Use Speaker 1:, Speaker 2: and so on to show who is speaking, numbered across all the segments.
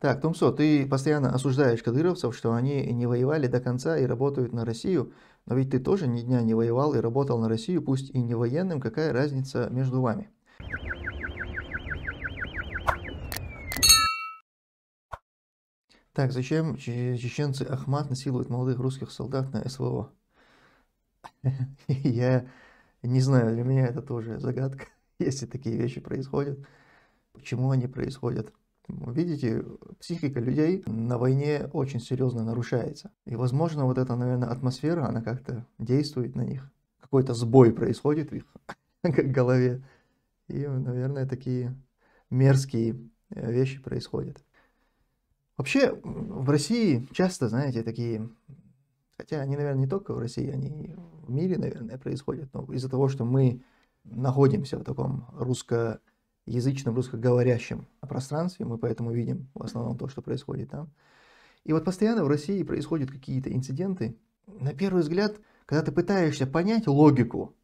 Speaker 1: Так, Тумсо, ты постоянно осуждаешь кадыровцев, что они не воевали до конца и работают на Россию, но ведь ты тоже ни дня не воевал и работал на Россию, пусть и не военным, какая разница между вами? Так, зачем чеченцы Ахмат насилуют молодых русских солдат на СВО? Я не знаю, для меня это тоже загадка, если такие вещи происходят. Почему они происходят? Видите, психика людей на войне очень серьезно нарушается. И, возможно, вот эта, наверное, атмосфера, она как-то действует на них. Какой-то сбой происходит в их голове. И, наверное, такие мерзкие э, вещи происходят. Вообще, в России часто, знаете, такие... Хотя они, наверное, не только в России, они в мире, наверное, происходят. Но из-за того, что мы находимся в таком русско язычном русскоговорящем пространстве, мы поэтому видим в основном то, что происходит там. И вот постоянно в России происходят какие-то инциденты. На первый взгляд, когда ты пытаешься понять логику,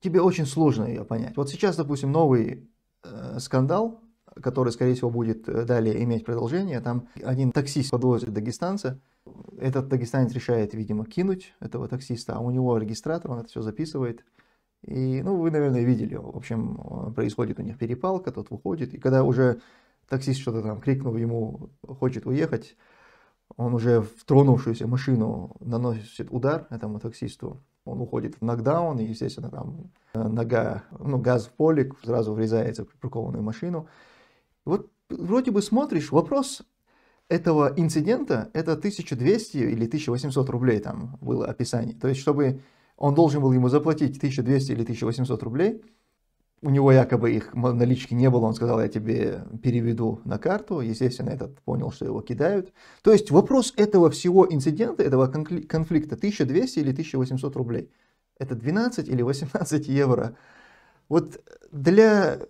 Speaker 1: тебе очень сложно ее понять. Вот сейчас, допустим, новый э, скандал, который, скорее всего, будет э, далее иметь продолжение. Там один таксист подвозит дагестанца. Этот дагестанец решает, видимо, кинуть этого таксиста, а у него регистратор, он это все записывает. И, ну, вы, наверное, видели. В общем, э, происходит у них перепалка, тот выходит. И когда уже таксист что-то там крикнул ему, хочет уехать, он уже в тронувшуюся машину наносит удар этому таксисту. Он уходит в нокдаун, и, естественно, там э, нога, ну, газ в полик сразу врезается в припаркованную машину. Вот вроде бы смотришь, вопрос этого инцидента, это 1200 или 1800 рублей там было описание. То есть, чтобы он должен был ему заплатить 1200 или 1800 рублей, у него якобы их налички не было, он сказал, я тебе переведу на карту, естественно, этот понял, что его кидают. То есть вопрос этого всего инцидента, этого конфликта, 1200 или 1800 рублей, это 12 или 18 евро. Вот для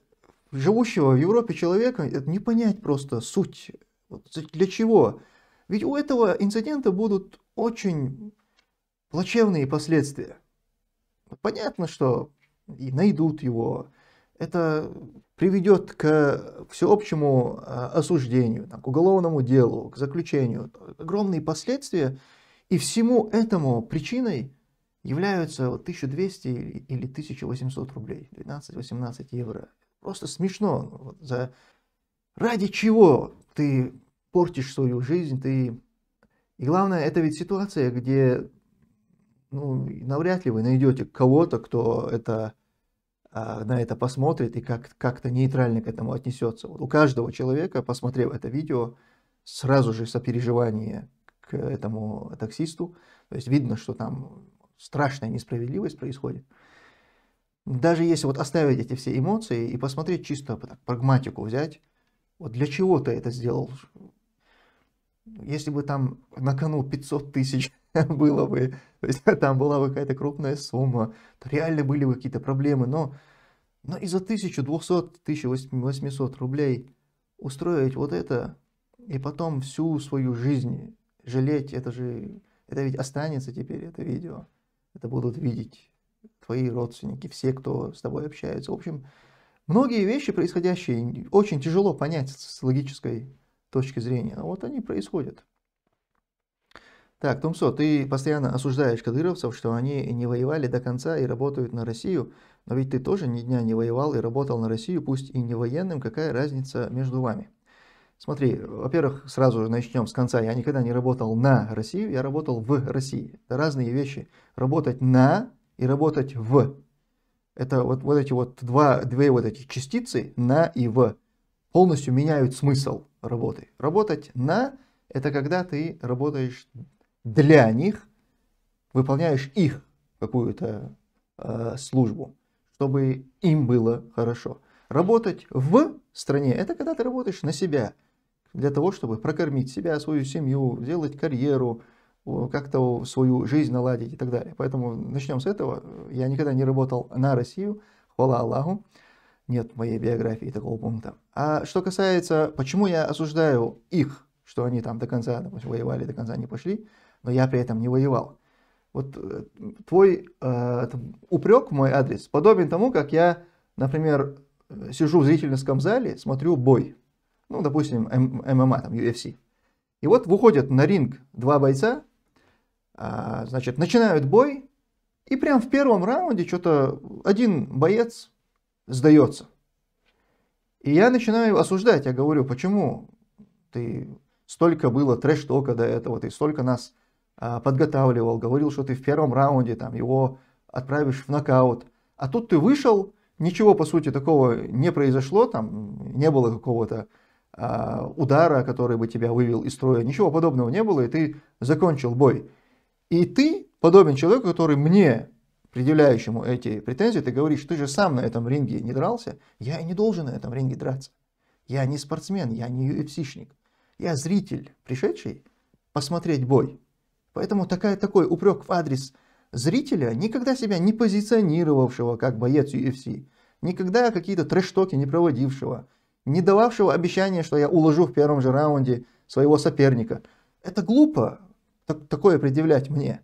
Speaker 1: живущего в Европе человека это не понять просто суть, для чего. Ведь у этого инцидента будут очень плачевные последствия понятно, что и найдут его. Это приведет к всеобщему а, осуждению, к уголовному делу, к заключению. Огромные последствия. И всему этому причиной являются 1200 или 1800 рублей, 12-18 евро. Просто смешно. Ну, за... Ради чего ты портишь свою жизнь, ты... И главное, это ведь ситуация, где ну, навряд ли вы найдете кого-то, кто это, а, на это посмотрит и как- как-то нейтрально к этому отнесется. Вот у каждого человека, посмотрев это видео, сразу же сопереживание к этому таксисту. То есть видно, что там страшная несправедливость происходит. Даже если вот оставить эти все эмоции и посмотреть чисто так, прагматику взять, вот для чего ты это сделал, если бы там на кону 500 тысяч было бы, то есть там была бы какая-то крупная сумма, то реально были бы какие-то проблемы, но, но и за 1200-1800 рублей устроить вот это, и потом всю свою жизнь жалеть, это же, это ведь останется теперь, это видео, это будут видеть твои родственники, все, кто с тобой общается. В общем, многие вещи происходящие очень тяжело понять с логической точки зрения. Но а вот они происходят. Так, Тумсо, ты постоянно осуждаешь кадыровцев, что они не воевали до конца и работают на Россию, но ведь ты тоже ни дня не воевал и работал на Россию, пусть и не военным, какая разница между вами? Смотри, во-первых, сразу же начнем с конца. Я никогда не работал на Россию, я работал в России. Это разные вещи. Работать на и работать в. Это вот, вот эти вот два, две вот эти частицы на и в полностью меняют смысл работы. Работать на – это когда ты работаешь для них, выполняешь их какую-то э, службу, чтобы им было хорошо. Работать в стране – это когда ты работаешь на себя, для того, чтобы прокормить себя, свою семью, сделать карьеру, как-то свою жизнь наладить и так далее. Поэтому начнем с этого. Я никогда не работал на Россию, хвала Аллаху нет в моей биографии такого пункта. А что касается, почему я осуждаю их, что они там до конца, допустим, воевали, до конца не пошли, но я при этом не воевал. Вот э, твой э, упрек в мой адрес подобен тому, как я, например, э, сижу в зрительском зале, смотрю бой. Ну, допустим, ММА, эм, там, UFC. И вот выходят на ринг два бойца, э, значит, начинают бой, и прям в первом раунде что-то один боец сдается. И я начинаю осуждать, я говорю, почему ты столько было трэш-тока до этого, ты столько нас а, подготавливал, говорил, что ты в первом раунде там его отправишь в нокаут, а тут ты вышел, ничего по сути такого не произошло, там не было какого-то а, удара, который бы тебя вывел из строя, ничего подобного не было, и ты закончил бой. И ты подобен человеку, который мне предъявляющему эти претензии, ты говоришь, ты же сам на этом ринге не дрался, я и не должен на этом ринге драться. Я не спортсмен, я не UFC-шник. Я зритель, пришедший посмотреть бой. Поэтому такая, такой упрек в адрес зрителя, никогда себя не позиционировавшего как боец UFC, никогда какие-то трэш не проводившего, не дававшего обещания, что я уложу в первом же раунде своего соперника. Это глупо так, такое предъявлять мне.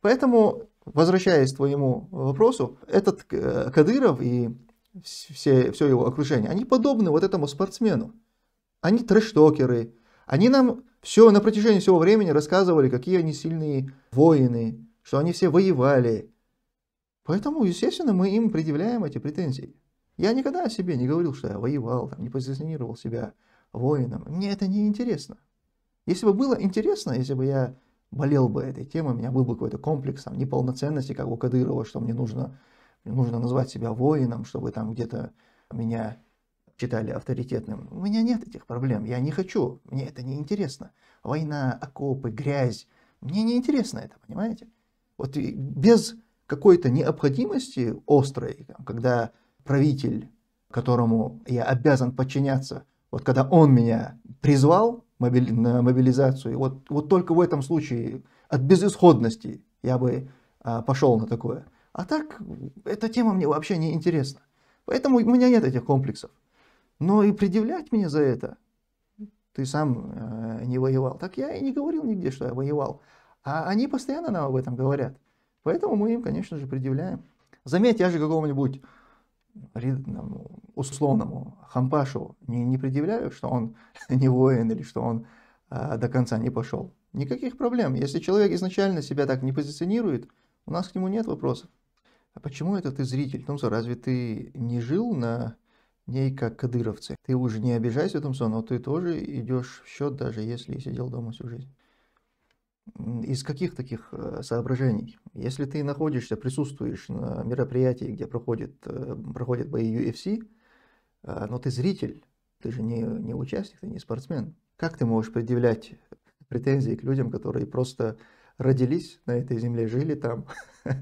Speaker 1: Поэтому возвращаясь к твоему э, вопросу, этот э, Кадыров и все, все его окружение, они подобны вот этому спортсмену. Они трештокеры. они нам все на протяжении всего времени рассказывали, какие они сильные воины, что они все воевали. Поэтому, естественно, мы им предъявляем эти претензии. Я никогда о себе не говорил, что я воевал, там, не позиционировал себя воином. Мне это не интересно. Если бы было интересно, если бы я болел бы этой темой, у меня был бы какой-то комплекс там, неполноценности, как у Кадырова, что мне нужно, мне нужно назвать себя воином, чтобы там где-то меня читали авторитетным. У меня нет этих проблем, я не хочу, мне это не интересно. Война, окопы, грязь, мне не интересно это, понимаете? Вот без какой-то необходимости острой, там, когда правитель, которому я обязан подчиняться, вот когда он меня призвал, на мобилизацию. Вот, вот только в этом случае от безысходности я бы а, пошел на такое. А так, эта тема мне вообще не интересна. Поэтому у меня нет этих комплексов. Но и предъявлять мне за это, ты сам э, не воевал. Так я и не говорил нигде, что я воевал. А они постоянно нам об этом говорят. Поэтому мы им, конечно же, предъявляем. Заметь, я же какого нибудь условному хампашу не, не предъявляю, что он не воин или что он а, до конца не пошел. Никаких проблем. Если человек изначально себя так не позиционирует, у нас к нему нет вопросов. А почему это ты зритель? Томсон, разве ты не жил на ней как кадыровцы? Ты уже не обижайся, Томсон, но ты тоже идешь в счет, даже если сидел дома всю жизнь из каких таких э, соображений? Если ты находишься, присутствуешь на мероприятии, где проходит, э, проходят бои UFC, а, но ты зритель, ты же не, не участник, ты не спортсмен. Как ты можешь предъявлять претензии к людям, которые просто родились на этой земле, жили там,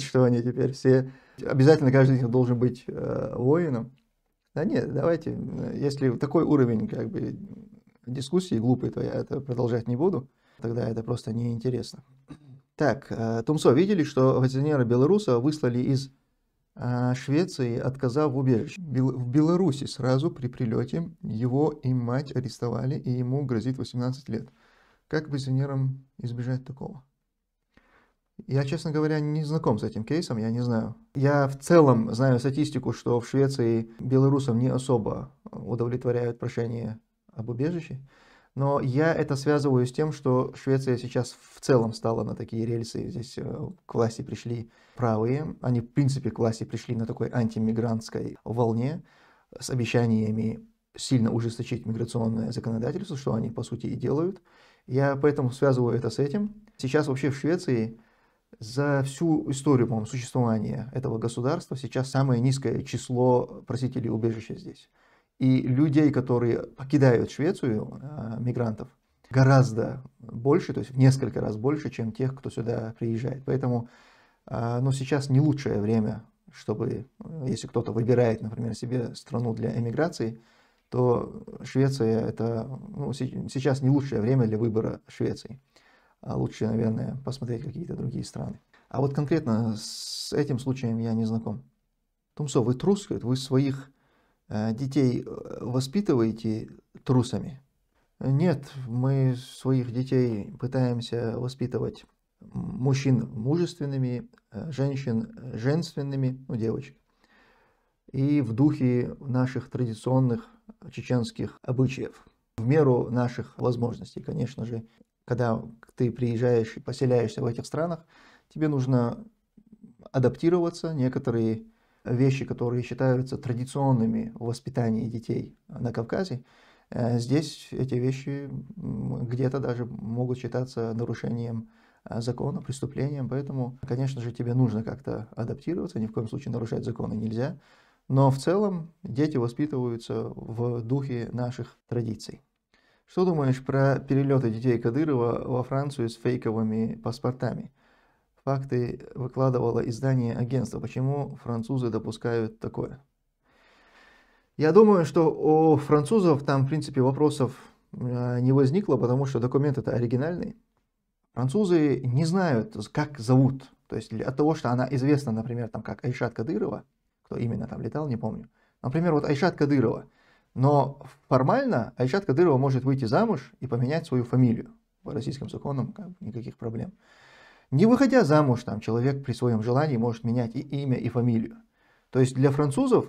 Speaker 1: что они теперь все... Обязательно каждый из них должен быть э, воином. Да нет, давайте, если такой уровень как бы дискуссии глупый, то я это продолжать не буду. Тогда это просто неинтересно. Так, э, Тумсо, видели, что ватинера Белоруса выслали из э, Швеции, отказав в убежище. В Беларуси сразу при прилете его и мать арестовали, и ему грозит 18 лет. Как пенсионерам избежать такого? Я, честно говоря, не знаком с этим кейсом, я не знаю. Я в целом знаю статистику, что в Швеции белорусам не особо удовлетворяют прошение об убежище. Но я это связываю с тем, что Швеция сейчас в целом стала на такие рельсы. Здесь э, к власти пришли правые. Они, в принципе, к власти пришли на такой антимигрантской волне с обещаниями сильно ужесточить миграционное законодательство, что они, по сути, и делают. Я поэтому связываю это с этим. Сейчас вообще в Швеции за всю историю, по-моему, существования этого государства сейчас самое низкое число просителей убежища здесь. И людей, которые покидают Швецию, э, мигрантов, гораздо больше, то есть в несколько раз больше, чем тех, кто сюда приезжает. Поэтому э, ну, сейчас не лучшее время, чтобы, э, если кто-то выбирает, например, себе страну для эмиграции, то Швеция это ну, сейчас не лучшее время для выбора Швеции. А лучше, наверное, посмотреть какие-то другие страны. А вот конкретно с этим случаем я не знаком. Тумсо, вы трус, вы своих Э, детей э, воспитываете трусами? Нет, мы своих детей пытаемся воспитывать мужчин мужественными, э, женщин женственными, ну, девочек. И в духе наших традиционных чеченских обычаев, в меру наших возможностей, конечно же. Когда ты приезжаешь и поселяешься в этих странах, тебе нужно адаптироваться. Некоторые вещи, которые считаются традиционными в воспитании детей на Кавказе, э, здесь эти вещи где-то даже могут считаться нарушением э, закона, преступлением. Поэтому, конечно же, тебе нужно как-то адаптироваться, ни в коем случае нарушать законы нельзя. Но в целом дети воспитываются в духе наших традиций. Что думаешь про перелеты детей Кадырова во Францию с фейковыми паспортами? факты выкладывало издание агентства. Почему французы допускают такое? Я думаю, что у французов там, в принципе, вопросов э, не возникло, потому что документ это оригинальный. Французы не знают, как зовут. То есть от того, что она известна, например, там, как Айшат Кадырова, кто именно там летал, не помню. Например, вот Айшат Кадырова. Но формально Айшат Кадырова может выйти замуж и поменять свою фамилию. По российским законам как, никаких проблем. Не выходя замуж, там человек при своем желании может менять и имя, и фамилию. То есть для французов,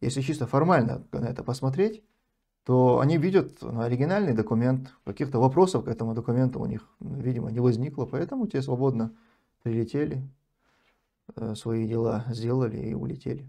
Speaker 1: если чисто формально на это посмотреть, то они видят оригинальный документ, каких-то вопросов к этому документу у них, видимо, не возникло, поэтому те свободно прилетели, э, свои дела сделали и улетели.